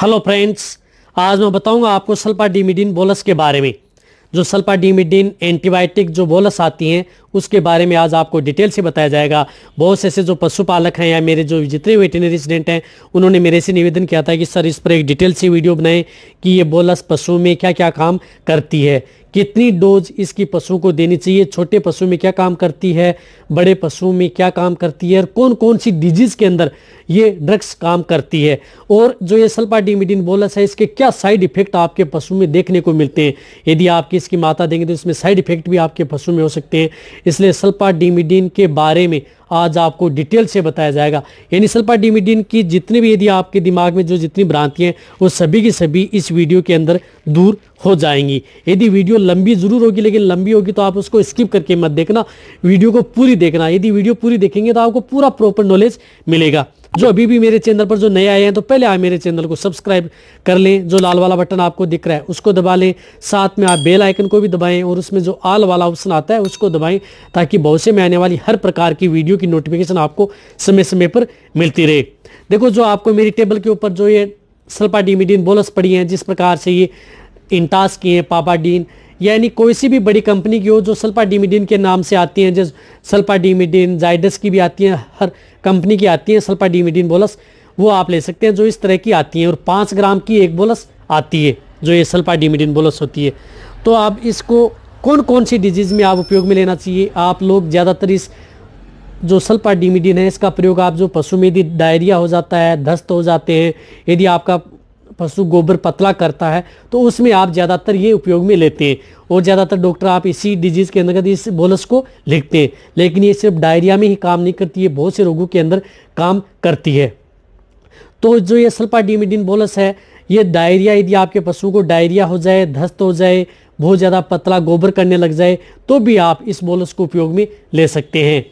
hello friends आज मैं बताऊंगा आपको सल्पा डीमिडिन बोलस के बारे में जो सल्पा डीमिडिन एंटीबायोटिक जो बोलस आती हैं उसके बारे में आज आपको डिटेल से बताया जाएगा बहुत से ऐसे जो पशुपालक हैं या मेरे जो जितने वेटनरी स्टूडेंट हैं उन्होंने मेरे से निवेदन किया था कि सर इस पर एक डिटेल से वीडियो बनाएं कि ये बोलस पशु में क्या क्या काम करती है कितनी डोज इसकी पशु को देनी चाहिए छोटे पशु में क्या काम करती है बड़े पशु में क्या काम करती है और कौन कौन सी डिजीज के अंदर ये ड्रग्स काम करती है और जो ये सल्पा डिमिडिन बोलस है इसके क्या साइड इफेक्ट आपके पशु में देखने को मिलते हैं यदि आपकी इसकी माता देंगे तो इसमें साइड इफेक्ट भी आपके पशु में हो सकते हैं इसलिए सल्पा डिमिडिन के बारे में आज आपको डिटेल से बताया जाएगा यानी सल्पा डिमिडिन की जितनी भी यदि आपके दिमाग में जो जितनी भ्रांतियाँ वो सभी की सभी इस वीडियो के अंदर दूर हो जाएंगी यदि वीडियो लंबी ज़रूर होगी लेकिन लंबी होगी तो आप उसको स्किप करके मत देखना वीडियो को पूरी देखना यदि वीडियो पूरी देखेंगे तो आपको पूरा प्रॉपर नॉलेज मिलेगा जो अभी भी मेरे चैनल पर जो नए आए हैं तो पहले आप मेरे चैनल को सब्सक्राइब कर लें जो लाल वाला बटन आपको दिख रहा है उसको दबा लें साथ में आप बेल आइकन को भी दबाएं और उसमें जो आल वाला ऑप्शन आता है उसको दबाएं ताकि भविष्य में आने वाली हर प्रकार की वीडियो की नोटिफिकेशन आपको समय समय पर मिलती रहे देखो जो आपको मेरी टेबल के ऊपर जो ये सल्पा डीमिडीन बोलस पड़ी हैं जिस प्रकार से ये इंटास की हैं पापाडीन यानी कोई सी भी बड़ी कंपनी की हो जो सल्पा डीमिडिन के नाम से आती हैं जैसे डीमिडिन जाइडस की भी आती हैं हर कंपनी की आती हैं सल्पा डीमिडिन बोलस वो आप ले सकते हैं जो इस तरह की आती हैं और पाँच ग्राम की एक बोलस आती है जो ये सल्पा डीमिडिन बोलस होती है तो आप इसको कौन कौन सी डिजीज़ में आप उपयोग में लेना चाहिए आप लोग ज़्यादातर इस जो सल्पा डीमिडिन है इसका प्रयोग आप जो पशु में यदि डायरिया हो जाता है दस्त हो जाते हैं यदि आपका पशु गोबर पतला करता है तो उसमें आप ज़्यादातर ये उपयोग में लेते हैं और ज़्यादातर डॉक्टर आप इसी डिजीज़ के अंतर्गत इस बोलस को लिखते हैं लेकिन ये सिर्फ डायरिया में ही काम नहीं करती है बहुत से रोगों के अंदर काम करती है तो जो ये सल्पाडीमिडिन बोलस है ये डायरिया यदि आपके पशु को डायरिया हो जाए धस्त हो जाए बहुत ज़्यादा पतला गोबर करने लग जाए तो भी आप इस बोलस को उपयोग में ले सकते हैं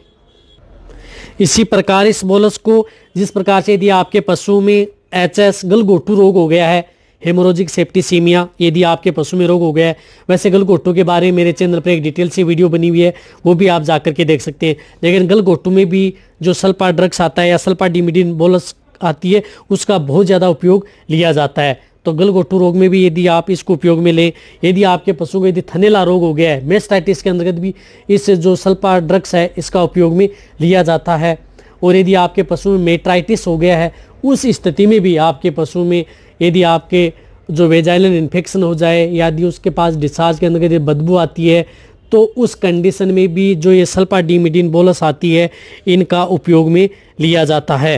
इसी प्रकार इस बोलस को जिस प्रकार से यदि आपके पशु में एच एस गलगोटू रोग हो गया है हेमोरोजिक सेप्टिसीमिया यदि आपके पशु में रोग हो गया है वैसे गलगोटू के बारे में मेरे चैनल पर एक डिटेल से वीडियो बनी हुई है वो भी आप जा के देख सकते हैं लेकिन गलगोटू में भी जो सल्पा ड्रग्स आता है या सल्पा डिमिडिन बोलस आती है उसका बहुत ज़्यादा उपयोग लिया जाता है तो गलगोटू रोग में भी यदि आप इसको उपयोग में लें यदि आपके पशु को यदि थनेला रोग हो गया है मेस्टाइटिस के अंतर्गत भी इस जो सल्पा ड्रग्स है इसका उपयोग में लिया जाता है और यदि आपके पशु में मेट्राइटिस हो गया है उस स्थिति में भी आपके पशु में यदि आपके जो वेजाइलन इन्फेक्शन हो जाए यदि उसके पास डिस्चार्ज के अंदर यदि बदबू आती है तो उस कंडीशन में भी जो ये सल्पा डीमिडिन बोलस आती है इनका उपयोग में लिया जाता है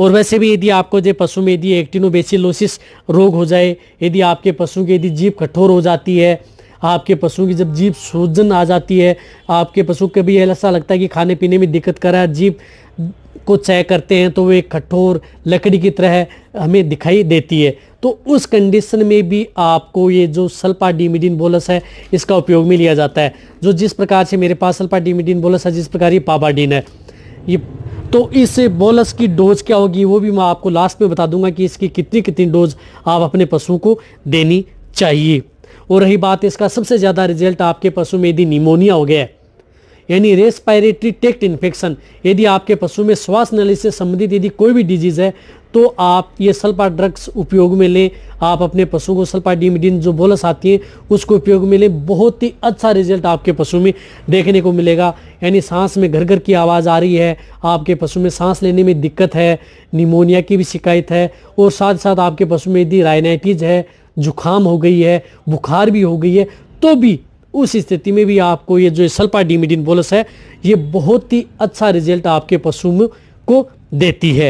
और वैसे भी यदि आपको जो पशु में यदि एक्टिनोबेसिलोसिस रोग हो जाए यदि आपके पशु की यदि जीप कठोर हो जाती है आपके पशु की जब जीप सूजन आ जाती है आपके पशु कभी ऐसा लगता है कि खाने पीने में दिक्कत कर रहा है जीप को चय करते हैं तो वो एक कठोर लकड़ी की तरह हमें दिखाई देती है तो उस कंडीशन में भी आपको ये जो सल्पा डीमिडिन बोलस है इसका उपयोग में लिया जाता है जो जिस प्रकार से मेरे पास सल्पा डीमिडिन बोलस है जिस प्रकार ये पाबाडीन है ये तो इस बोलस की डोज क्या होगी वो भी मैं आपको लास्ट में बता दूंगा कि इसकी कितनी कितनी डोज आप अपने पशुओं को देनी चाहिए और रही बात इसका सबसे ज़्यादा रिजल्ट आपके पशु में यदि निमोनिया हो गया है यानी रेस्पायरेटरी टेक्ट इन्फेक्शन यदि आपके पशु में श्वास नली से संबंधित यदि कोई भी डिजीज़ है तो आप ये सल्फा ड्रग्स उपयोग में लें आप अपने पशु को सल्फा डीमिडिन जो बोलस आती है उसको उपयोग में लें बहुत ही अच्छा रिजल्ट आपके पशु में देखने को मिलेगा यानी सांस में घर घर की आवाज़ आ रही है आपके पशु में सांस लेने में दिक्कत है निमोनिया की भी शिकायत है और साथ साथ आपके पशु में यदि राइनाइटिज है ज़ुकाम हो गई है बुखार भी हो गई है तो भी उस स्थिति में भी आपको ये जो सल्पा डीमिडिन बोलस है ये बहुत ही अच्छा रिजल्ट आपके पशु को देती है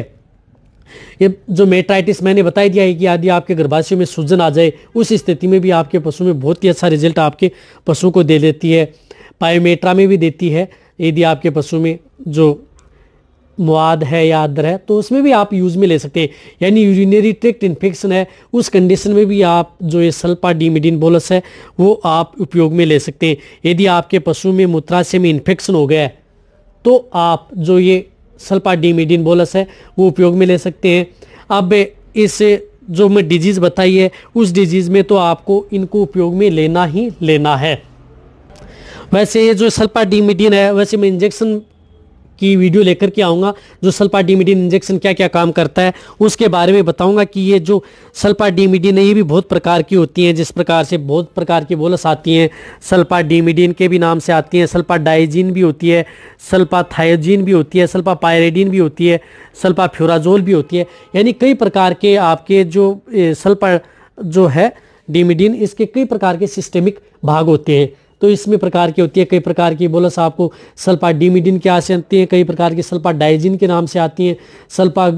ये जो मेट्राइटिस मैंने बताई दिया है कि यदि आपके गर्भाशय में सूजन आ जाए उस स्थिति में भी आपके पशु में बहुत ही अच्छा रिजल्ट आपके पशु को दे देती है पायोमेट्रा में भी देती है यदि आपके पशु में जो मवाद है या अदर है तो उसमें भी आप यूज़ में ले सकते हैं यानी यूरिनरी ट्रिक्ट इन्फेक्शन है उस कंडीशन में भी आप जो ये सल्पा डीमिडिन बोलस है वो आप उपयोग में ले सकते हैं यदि आपके पशु में मूत्राशय में इन्फेक्शन हो गया है तो आप जो ये सल्पा डीमिडिन बोलस है वो उपयोग में ले सकते हैं अब इस जो मैं डिजीज़ बताई है उस डिजीज़ में तो आपको इनको उपयोग में लेना ही लेना है वैसे ये जो सल्पा डीमिडिन है वैसे मैं इंजेक्शन की वीडियो लेकर के आऊँगा जो सल्पा डीमिडिन इंजेक्शन क्या क्या काम करता है उसके बारे में बताऊँगा कि ये जो डीमिडिन है ये भी बहुत प्रकार की होती हैं जिस प्रकार से बहुत प्रकार की बोलस आती हैं सल्पा डीमिडिन के भी नाम से आती हैं सल्पा डाइजीन भी होती है सल्पा सल्पाथायोजीन भी होती है सल्पा पायरेडिन भी होती है सल्पा फ्यूराजोल भी होती है यानी कई प्रकार के आपके जो सल्पा जो है डीमिडीन इसके कई प्रकार के सिस्टेमिक भाग होते हैं तो इसमें प्रकार की होती है कई प्रकार की बोलस आपको सल्पा डीमिडिन के यहाँ आती हैं कई प्रकार की सल्पा डाइजिन के नाम से आती हैं सल्पा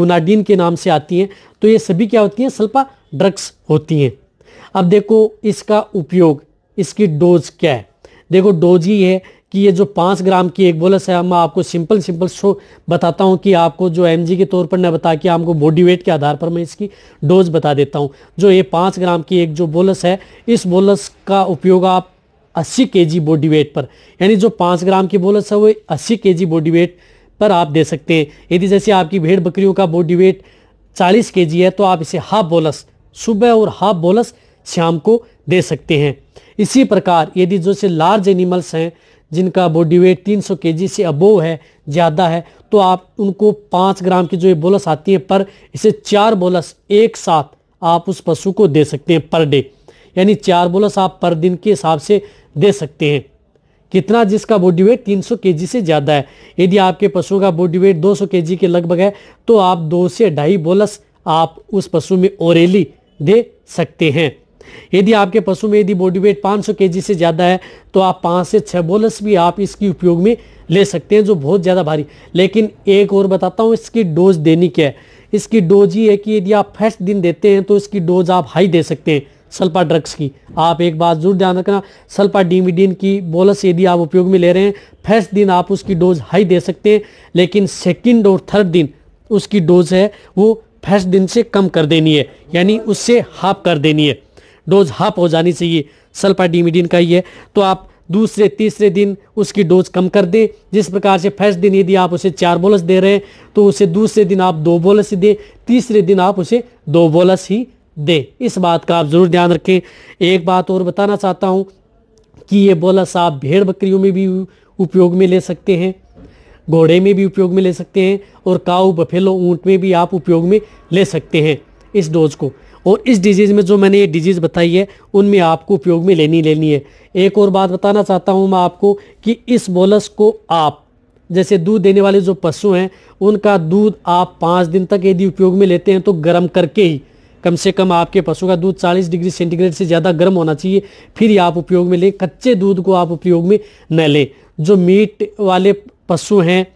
गुनाडीन के नाम से आती हैं तो ये सभी क्या होती हैं सल्पा ड्रग्स होती हैं अब देखो इसका उपयोग इसकी डोज क्या है देखो डोज ही है कि ये जो पाँच ग्राम की एक बोलस है मैं आपको सिंपल सिंपल शो बताता हूँ कि आपको जो एम के तौर पर न बता के आपको बॉडी वेट के आधार पर मैं इसकी डोज बता देता हूँ जो ये पाँच ग्राम की एक जो बोलस है इस बोलस का उपयोग आप अस्सी के जी बॉडी वेट पर यानी जो पाँच ग्राम की बोलस है वो अस्सी के जी बॉडी वेट पर आप दे सकते हैं यदि जैसे आपकी भेड़ बकरियों का बॉडी वेट चालीस के जी है तो आप इसे हाफ बोलस सुबह और हाफ बोलस शाम को दे सकते हैं इसी प्रकार यदि जो से लार्ज एनिमल्स हैं जिनका बॉडी वेट 300 सौ से अबोव है ज़्यादा है तो आप उनको पाँच ग्राम की जो ये बोलस आती है पर इसे चार बोलस एक साथ आप उस पशु को दे सकते हैं पर डे यानी चार बोलस आप पर दिन के हिसाब से दे सकते हैं कितना जिसका बॉडी वेट 300 जी से ज़्यादा है यदि आपके पशु का बॉडी वेट 200 सौ के लगभग है तो आप दो से ढाई बोलस आप उस पशु में ओरेली दे सकते हैं यदि आपके पशु में यदि बॉडी वेट 500 जी से ज़्यादा है तो आप पाँच से छः बोलस भी आप इसकी उपयोग में ले सकते हैं जो बहुत ज़्यादा भारी लेकिन एक और बताता हूँ इसकी डोज देनी क्या है इसकी डोज ये है कि यदि आप फर्स्ट दिन देते हैं तो इसकी डोज आप हाई दे सकते हैं सल्पा ड्रग्स की आप एक बात जरूर ध्यान रखना सल्पा डीमिडिन की बोलस यदि आप उपयोग में ले रहे हैं फर्स्ट दिन आप उसकी डोज हाई दे सकते हैं लेकिन सेकेंड और थर्ड दिन उसकी डोज है वो फर्स्ट दिन से कम कर देनी है यानी उससे हाफ कर देनी है डोज हाफ हो जानी चाहिए सल्पा डीमिडिन का ही है तो आप दूसरे तीसरे दिन उसकी डोज कम कर दें जिस प्रकार से फर्स्ट दिन यदि आप उसे चार बोलस दे रहे हैं तो उसे दूसरे दिन आप दो बोलस ही दें तीसरे दिन आप उसे दो बोलस ही दे इस बात का आप ज़रूर ध्यान रखें एक बात और बताना चाहता हूँ कि ये बोला आप भेड़ बकरियों में भी उपयोग में ले सकते हैं घोड़े में भी उपयोग में ले सकते हैं और काऊ बफेलो ऊँट में भी आप उपयोग में ले सकते हैं इस डोज को और इस डिजीज़ में जो मैंने ये डिजीज़ बताई है उनमें आपको उपयोग में लेनी लेनी है एक और बात बताना चाहता हूँ मैं आपको कि इस बोलस को आप जैसे दूध देने वाले जो पशु हैं उनका दूध आप पाँच दिन तक यदि उपयोग में लेते हैं तो गर्म करके ही कम से कम आपके पशु का दूध 40 डिग्री सेंटीग्रेड से ज़्यादा गर्म होना चाहिए फिर ही आप उपयोग में लें कच्चे दूध को आप उपयोग में न लें जो मीट वाले पशु हैं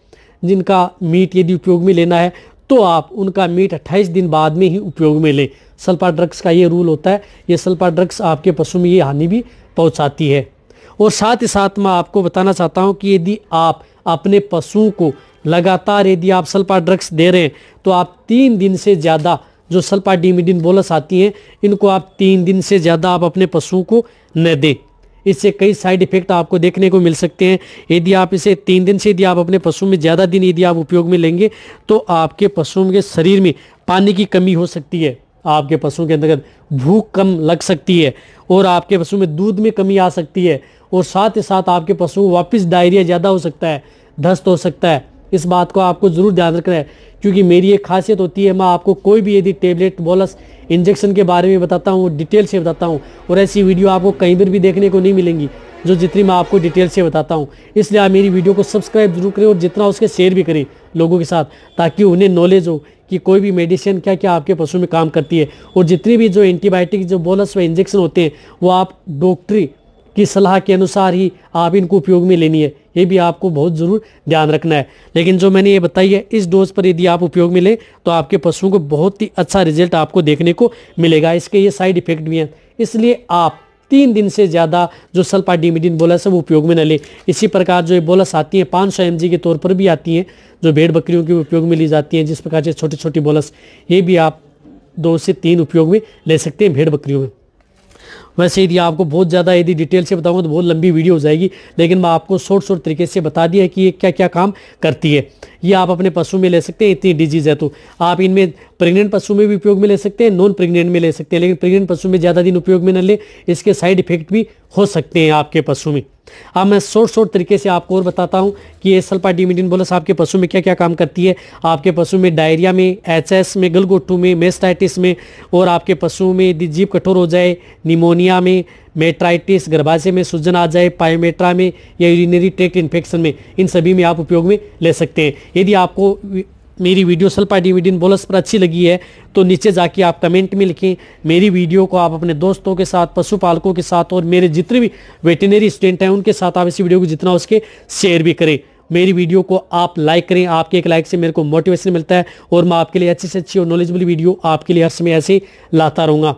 जिनका मीट यदि उपयोग में लेना है तो आप उनका मीट 28 दिन बाद में ही उपयोग में लें सल्पा ड्रग्स का ये रूल होता है ये सल्पा ड्रग्स आपके पशु में ये हानि भी पहुँचाती है और साथ ही साथ मैं आपको बताना चाहता हूँ कि यदि आप अपने पशुओं को लगातार यदि आप सल्पा ड्रग्स दे रहे हैं तो आप तीन दिन से ज़्यादा जो सल्पा डीमिडिन बोलस आती हैं इनको आप तीन दिन से ज़्यादा आप अपने पशुओं को न दें इससे कई साइड इफेक्ट आपको देखने को मिल सकते हैं यदि आप इसे तीन दिन से यदि आप अपने पशु में ज़्यादा दिन यदि आप उपयोग में लेंगे तो आपके पशुओं के शरीर में पानी की कमी हो सकती है आपके पशुओं के अंतर्गत भूख कम लग सकती है और आपके पशु में दूध में कमी आ सकती है और साथ ही साथ आपके पशु वापस डायरिया ज़्यादा हो सकता है दस्त हो सकता है इस बात को आपको ज़रूर ध्यान रखना है क्योंकि मेरी एक खासियत होती है मैं आपको कोई भी यदि टेबलेट बोलस इंजेक्शन के बारे में बताता हूँ डिटेल से बताता हूँ और ऐसी वीडियो आपको कहीं पर भी देखने को नहीं मिलेंगी जो जितनी मैं आपको डिटेल से बताता हूँ इसलिए आप मेरी वीडियो को सब्सक्राइब जरूर करें और जितना उसके शेयर भी करें लोगों के साथ ताकि उन्हें नॉलेज हो कि कोई भी मेडिसिन क्या क्या आपके पशु में काम करती है और जितनी भी जो एंटीबायोटिक जो बोलस व इंजेक्शन होते हैं वो आप डॉक्टरी की सलाह के अनुसार ही आप इनको उपयोग में लेनी है ये भी आपको बहुत ज़रूर ध्यान रखना है लेकिन जो मैंने ये बताई है इस डोज पर यदि आप उपयोग में लें तो आपके पशुओं को बहुत ही अच्छा रिजल्ट आपको देखने को मिलेगा इसके ये साइड इफेक्ट भी हैं इसलिए आप तीन दिन से ज़्यादा जो सल्पा डीमिडिन बोलस है वो उपयोग में न लें इसी प्रकार जो ये बोलस आती हैं पाँच सौ के तौर पर भी आती हैं जो भेड़ बकरियों के उपयोग में ली जाती हैं जिस प्रकार से छोटी छोटी बोलस ये भी आप दो से तीन उपयोग में ले सकते हैं भेड़ बकरियों में वैसे यदि आपको बहुत ज़्यादा यदि डिटेल से बताऊँगा तो बहुत लंबी वीडियो हो जाएगी लेकिन मैं आपको शॉर्ट शॉर्ट तरीके से बता दिया कि ये क्या क्या काम करती है ये आप अपने पशु में ले सकते हैं इतनी डिजीज़ है तो आप इनमें प्रेग्नेंट पशु में भी उपयोग में ले सकते हैं नॉन प्रेग्नेंट में ले सकते हैं लेकिन प्रेग्नेंट पशु में ज़्यादा दिन उपयोग में न लें इसके साइड इफेक्ट भी हो सकते हैं आपके पशु में अब मैं शोर शोर तरीके से आपको और बताता हूँ कि ये सल्पा डीमिडिन बोलस आपके पशु में क्या क्या काम करती है आपके पशु में डायरिया में एस में गलगोटू में मेस्टाइटिस में और आपके पशु में यदि जीप कठोर हो जाए निमोनिया में मेट्राइटिस गर्भाशय में सूजन आ जाए पायोमेट्रा में या यूरिनरी ट्रैक्ट इन्फेक्शन में इन सभी में आप उपयोग में ले सकते हैं यदि आपको मेरी वीडियो सल्पा डिविडिन बोलस पर अच्छी लगी है तो नीचे जाके आप कमेंट में लिखें मेरी वीडियो को आप अपने दोस्तों के साथ पशुपालकों के साथ और मेरे जितने भी वेटनरी स्टूडेंट हैं उनके साथ आप इस वीडियो को जितना उसके शेयर भी करें मेरी वीडियो को आप लाइक करें आपके एक लाइक से मेरे को मोटिवेशन मिलता है और मैं आपके लिए अच्छी से अच्छी और नॉलेजबल वीडियो आपके लिए हर समय ऐसे लाता रहूँगा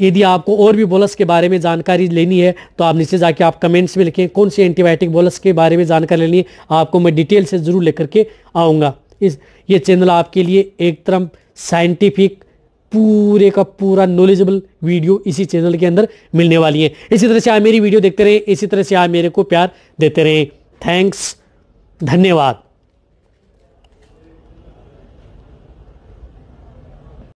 यदि आपको और भी बोलस के बारे में जानकारी लेनी है तो आप नीचे जाके आप कमेंट्स में लिखें कौन सी एंटीबायोटिक बोलस के बारे में जानकारी लेनी है आपको मैं डिटेल से ज़रूर लेकर के आऊँगा इस ये चैनल आपके लिए एक तरह साइंटिफिक पूरे का पूरा नॉलेजेबल वीडियो इसी चैनल के अंदर मिलने वाली है इसी तरह से आप मेरी वीडियो देखते रहें इसी तरह से आप मेरे को प्यार देते रहें थैंक्स धन्यवाद